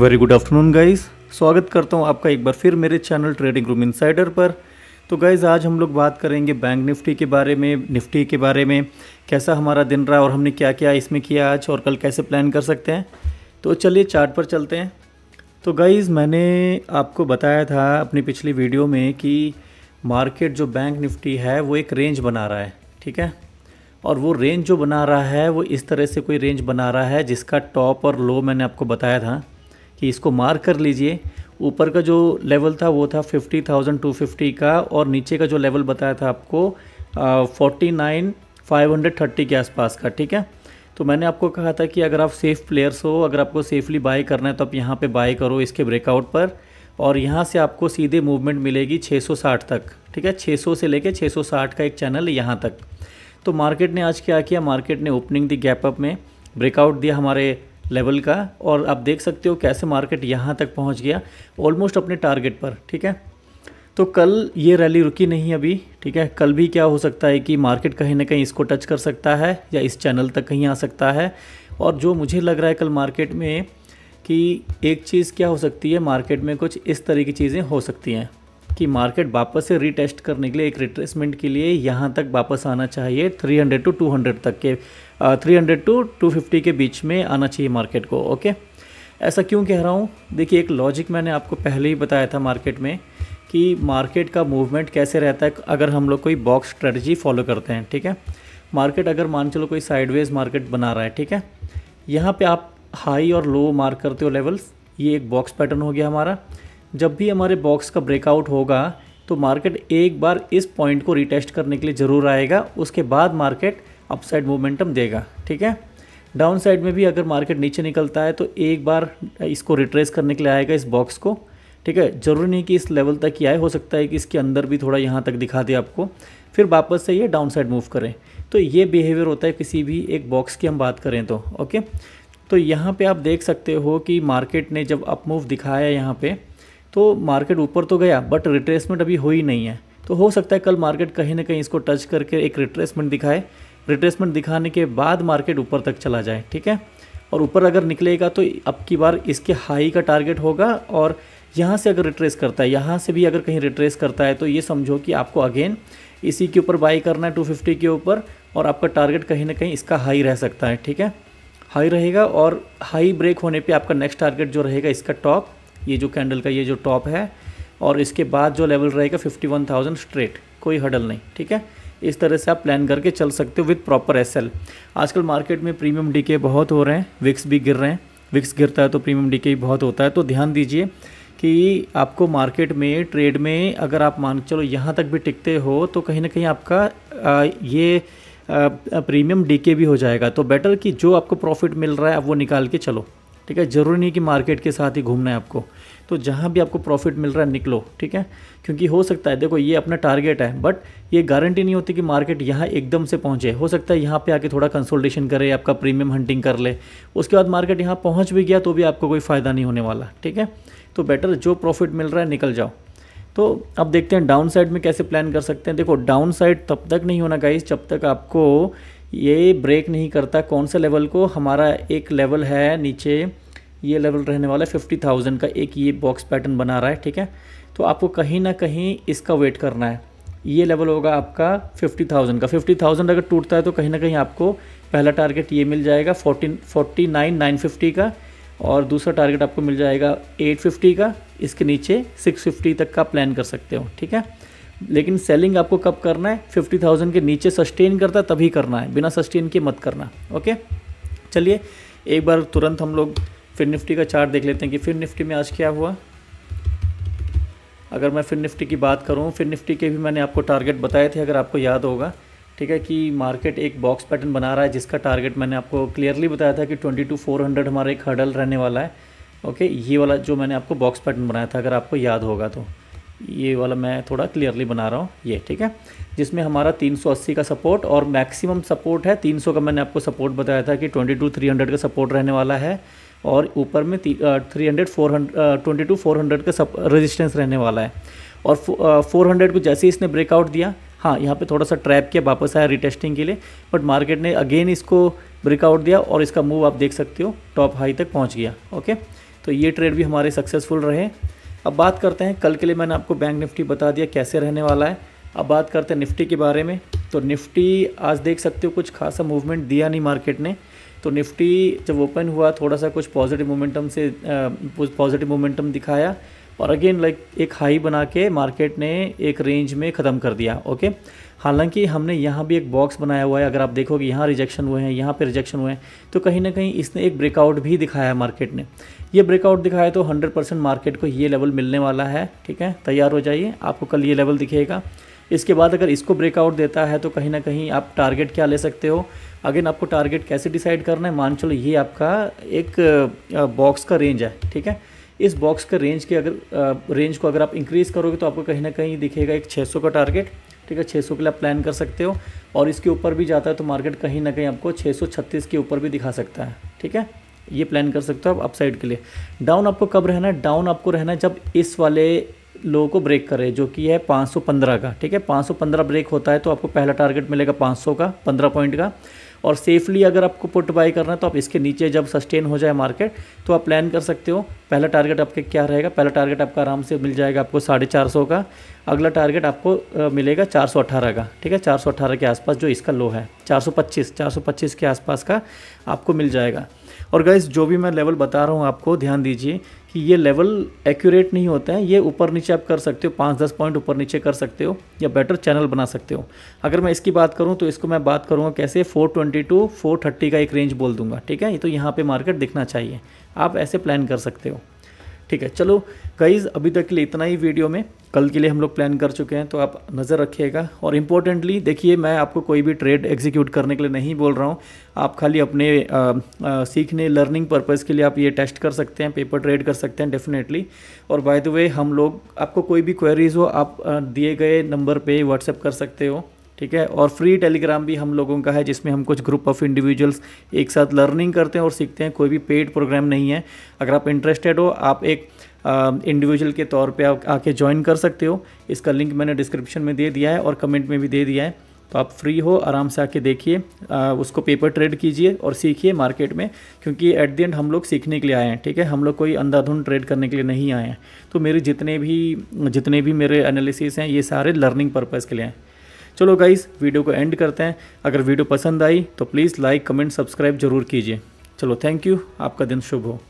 very good afternoon guys स्वागत करता हूँ आपका एक बार फिर मेरे चैनल ट्रेडिंग रूम इनसाइडर पर तो गाइज़ आज हम लोग बात करेंगे बैंक निफ्टी के बारे में निफ्टी के बारे में कैसा हमारा दिन रहा और हमने क्या क्या इसमें किया आज और कल कैसे प्लान कर सकते हैं तो चलिए चार्ट पर चलते हैं तो गाइज़ मैंने आपको बताया था अपनी पिछली वीडियो में कि मार्केट जो बैंक निफ्टी है वो एक रेंज बना रहा है ठीक है और वो रेंज जो बना रहा है वो इस तरह से कोई रेंज बना रहा है जिसका टॉप और लो मैंने आपको बताया था कि इसको मार कर लीजिए ऊपर का जो लेवल था वो था फिफ्टी थाउजेंड टू फिफ्टी का और नीचे का जो लेवल बताया था आपको forty nine five hundred thirty के आसपास का ठीक है तो मैंने आपको कहा था कि अगर आप सेफ़ प्लेयर्स हो अगर आपको सेफली बाई करना है तो आप यहाँ पे बाई करो इसके ब्रेकआउट पर और यहाँ से आपको सीधे मूवमेंट मिलेगी 660 तक ठीक है 600 से लेके 660 का एक चैनल यहाँ तक तो मार्केट ने आज क्या किया मार्केट ने ओपनिंग दी गैप अप में ब्रेकआउट दिया हमारे लेवल का और आप देख सकते हो कैसे मार्केट यहाँ तक पहुँच गया ऑलमोस्ट अपने टारगेट पर ठीक है तो कल ये रैली रुकी नहीं अभी ठीक है कल भी क्या हो सकता है कि मार्केट कहीं ना कहीं इसको टच कर सकता है या इस चैनल तक कहीं आ सकता है और जो मुझे लग रहा है कल मार्केट में कि एक चीज़ क्या हो सकती है मार्केट में कुछ इस तरह की चीज़ें हो सकती हैं कि मार्केट वापस से रीटेस्ट करने के लिए एक रिट्रेसमेंट के लिए यहाँ तक वापस आना चाहिए 300 टू 200 तक के आ, 300 टू 250 के बीच में आना चाहिए मार्केट को ओके ऐसा क्यों कह रहा हूँ देखिए एक लॉजिक मैंने आपको पहले ही बताया था मार्केट में कि मार्केट का मूवमेंट कैसे रहता है अगर हम लोग कोई बॉक्स स्ट्रेटजी फॉलो करते हैं ठीक है मार्केट अगर मान चलो कोई साइडवेज मार्केट बना रहा है ठीक है यहाँ पे आप हाई और लो मार्क करते हो लेवल्स ये एक बॉक्स पैटर्न हो गया हमारा जब भी हमारे बॉक्स का ब्रेकआउट होगा तो मार्केट एक बार इस पॉइंट को रिटेस्ट करने के लिए ज़रूर आएगा उसके बाद मार्केट अपसाइड मोमेंटम देगा ठीक है डाउन साइड में भी अगर मार्केट नीचे निकलता है तो एक बार इसको रिट्रेस करने के लिए आएगा इस बॉक्स को ठीक है ज़रूरी नहीं कि इस लेवल तक ही आए हो सकता है कि इसके अंदर भी थोड़ा यहाँ तक दिखा दे आपको फिर वापस से ये डाउन साइड मूव करें तो ये बिहेवियर होता है किसी भी एक बॉक्स की हम बात करें तो ओके तो यहाँ पर आप देख सकते हो कि मार्केट ने जब अप मूव दिखाया यहाँ पर तो मार्केट ऊपर तो गया बट रिट्रेसमेंट अभी हुई नहीं है तो हो सकता है कल मार्केट कहीं ना कहीं इसको टच करके एक रिट्रेसमेंट दिखाए रिट्रेसमेंट दिखाने के बाद मार्केट ऊपर तक चला जाए ठीक है और ऊपर अगर निकलेगा तो अब की बार इसके हाई का टारगेट होगा और यहाँ से अगर रिट्रेस करता है यहाँ से भी अगर कहीं रिट्रेस करता है तो ये समझो कि आपको अगेन इसी के ऊपर बाई करना है 250 के ऊपर और आपका टारगेट कहीं ना कहीं इसका हाई रह सकता है ठीक है हाई रहेगा और हाई ब्रेक होने पे आपका नेक्स्ट टारगेट जो रहेगा इसका टॉप ये जो कैंडल का ये जो टॉप है और इसके बाद जो लेवल रहेगा फिफ्टी वन थाउजेंड स्ट्रेट कोई हडल नहीं ठीक है इस तरह से आप प्लान करके चल सकते हो विथ प्रॉपर एस एल आजकल मार्केट में प्रीमियम डीके बहुत हो रहे हैं विक्स भी गिर रहे हैं विक्स गिरता है तो प्रीमियम डीके भी बहुत होता है तो ध्यान दीजिए कि आपको मार्केट में ट्रेड में अगर आप मान चलो यहाँ तक भी टिकते हो तो कहीं ना कहीं आपका आ, ये प्रीमियम डीके भी हो जाएगा तो बेटर कि जो आपको प्रॉफिट मिल रहा है आप वो निकाल के चलो ठीक है ज़रूरी नहीं कि मार्केट के साथ ही घूमना है आपको तो जहाँ भी आपको प्रॉफिट मिल रहा है निकलो ठीक है क्योंकि हो सकता है देखो ये अपना टारगेट है बट ये गारंटी नहीं होती कि मार्केट यहाँ एकदम से पहुँचे हो सकता है यहाँ पे आके थोड़ा कंसोल्टेशन करे आपका प्रीमियम हंटिंग कर ले उसके बाद मार्केट यहाँ पहुँच भी गया तो भी आपको कोई फ़ायदा नहीं होने वाला ठीक है तो बेटर जो प्रॉफिट मिल रहा है निकल जाओ तो अब देखते हैं डाउन साइड में कैसे प्लान कर सकते हैं देखो डाउन साइड तब तक नहीं होना गाइस जब तक आपको ये ब्रेक नहीं करता कौन से लेवल को हमारा एक लेवल है नीचे ये लेवल रहने वाला है फिफ्टी थाउजेंड का एक ये बॉक्स पैटर्न बना रहा है ठीक है तो आपको कहीं ना कहीं इसका वेट करना है ये लेवल होगा आपका फिफ्टी थाउजेंड का फिफ्टी थाउजेंड अगर टूटता है तो कहीं ना कहीं आपको पहला टारगेट ये मिल जाएगा fourteen forty nine nine fifty का और दूसरा टारगेट आपको मिल जाएगा एट फिफ्टी का इसके नीचे सिक्स फिफ्टी तक का प्लान कर सकते हो ठीक है लेकिन सेलिंग आपको कब करना है फिफ्टी थाउजेंड के नीचे सस्टेन करता तभी करना है बिना सस्टेन के मत करना ओके चलिए एक बार तुरंत हम लोग फिर निफ्टी का चार्ट देख लेते हैं कि फिर निफ्टी में आज क्या हुआ अगर मैं फिर निफ्टी की बात करूँ फिर निफ्टी के भी मैंने आपको टारगेट बताए थे अगर आपको याद होगा ठीक है कि मार्केट एक बॉक्स पैटर्न बना रहा है जिसका टारगेट मैंने आपको क्लियरली बताया था कि ट्वेंटी टू फोर हंड्रेड हमारा एक हर्डल रहने वाला है ओके ये वाला जो मैंने आपको बॉक्स पैटर्न बनाया था अगर आपको याद होगा तो ये वाला मैं थोड़ा क्लियरली बना रहा हूँ ये ठीक है जिसमें हमारा 380 का सपोर्ट और मैक्सिमम सपोर्ट है 300 का मैंने आपको सपोर्ट बताया था कि 22 300 का सपोर्ट रहने वाला है और ऊपर में three hundred four hundred twenty two four hundred का सब रेजिस्टेंस रहने वाला है और फोर हंड्रेड को जैसे ही इसने ब्रेकआउट दिया हाँ यहाँ पे थोड़ा सा ट्रैप किया वापस आया रिटेस्टिंग के लिए बट मार्केट ने अगेन इसको ब्रेकआउट दिया और इसका मूव आप देख सकते हो टॉप हाई तक पहुँच गया ओके तो ये ट्रेड भी हमारे सक्सेसफुल रहे अब बात करते हैं कल के लिए मैंने आपको बैंक निफ्टी बता दिया कैसे रहने वाला है अब बात करते हैं निफ्टी के बारे में तो निफ्टी आज देख सकते हो कुछ खासा मूवमेंट दिया नहीं मार्केट ने तो निफ्टी जब ओपन हुआ थोड़ा सा कुछ पॉजिटिव मोमेंटम से कुछ पॉजिटिव मोमेंटम दिखाया और अगेन लाइक एक हाई बना के मार्केट ने एक रेंज में ख़त्म कर दिया ओके हालांकि हमने यहाँ भी एक बॉक्स बनाया हुआ है अगर आप देखोगे यहाँ रिजेक्शन हुए हैं यहाँ पे रिजेक्शन हुए हैं तो कहीं ना कहीं इसने एक ब्रेकआउट भी दिखाया मार्केट ने ये ब्रेकआउट दिखाया तो 100 परसेंट मार्केट को ये लेवल मिलने वाला है ठीक है तैयार हो जाइए आपको कल ये लेवल दिखेगा इसके बाद अगर इसको ब्रेकआउट देता है तो कहीं ना कहीं आप टारगेट क्या ले सकते हो अगेन आपको टारगेट कैसे डिसाइड करना है मान चलो ये आपका एक बॉक्स का रेंज है ठीक है इस बॉक्स का रेंज के अगर रेंज को अगर आप इंक्रीज़ करोगे तो आपको कहीं ना कहीं दिखेगा एक 600 का टारगेट ठीक है 600 के लिए आप प्लान कर सकते हो और इसके ऊपर भी जाता है तो मार्केट कहीं ना कहीं आपको 636 के ऊपर भी दिखा सकता है ठीक है ये प्लान कर सकते हो आप अपसाइड के लिए डाउन आपको कब रहना है डाउन आपको रहना है जब इस वाले लो को ब्रेक करे जो कि है 515 का ठीक है 515 ब्रेक होता है तो आपको पहला टारगेट मिलेगा 500 का 15 पॉइंट का और सेफली अगर आपको पुट बाई करना है तो आप इसके नीचे जब सस्टेन हो जाए मार्केट तो आप प्लान कर सकते हो पहला टारगेट आपके क्या रहेगा पहला टारगेट आपका आराम से मिल जाएगा आपको साढ़े चार सौ का अगला टारगेट आपको मिलेगा चार सौ अट्ठारह का ठीक है चार सौ अट्ठारह के आसपास जो इसका लो है चार सौ पच्चीस चार सौ पच्चीस के आसपास का आपको मिल जाएगा और गाइज जो भी मैं लेवल बता रहा हूँ आपको ध्यान दीजिए कि ये लेवल एक्यूरेट नहीं होता है ये ऊपर नीचे आप कर सकते हो पाँच दस पॉइंट ऊपर नीचे कर सकते हो या बेटर चैनल बना सकते हो अगर मैं इसकी बात करूँ तो इसको मैं बात करूँगा कैसे four twenty two four thirty का एक रेंज बोल दूंगा ठीक है ये तो यहाँ पर मार्केट दिखना चाहिए आप ऐसे प्लान कर सकते हो ठीक है चलो गाइज अभी तक के लिए इतना ही वीडियो में कल के लिए हम लोग प्लान कर चुके हैं तो आप नज़र रखिएगा और इम्पोर्टेंटली देखिए मैं आपको कोई भी ट्रेड एग्जीक्यूट करने के लिए नहीं बोल रहा हूँ आप खाली अपने आ, आ, सीखने लर्निंग पर्पज़ के लिए आप ये टेस्ट कर सकते हैं पेपर ट्रेड कर सकते हैं डेफिनेटली और बाय द वे हम लोग आपको कोई भी क्वेरीज़ हो आप दिए गए नंबर पर व्हाट्सएप कर सकते हो ठीक है और फ्री टेलीग्राम भी हम लोगों का है जिसमें हम कुछ ग्रुप ऑफ इंडिविजुअल्स एक साथ लर्निंग करते हैं और सीखते हैं कोई भी पेड प्रोग्राम नहीं है अगर आप इंटरेस्टेड हो आप एक इंडिविजुअल के तौर पे आप आके ज्वाइन कर सकते हो इसका लिंक मैंने डिस्क्रिप्शन में दे दिया है और कमेंट में भी दे दिया है तो आप फ्री हो आराम से आके देखिए उसको पेपर ट्रेड कीजिए और सीखिए मार्केट में क्योंकि एट दी एंड हम लोग सीखने के लिए आए हैं ठीक है हम लोग कोई अंधाधुंध ट्रेड करने के लिए नहीं आए हैं तो मेरे जितने भी जितने भी मेरे एनालिसिस हैं ये सारे लर्निंग पर्पज़ के लिए हैं चलो गाइस वीडियो को एंड करते हैं अगर वीडियो पसंद आई तो प्लीज़ लाइक कमेंट सब्सक्राइब जरूर कीजिए चलो थैंक यू आपका दिन शुभ हो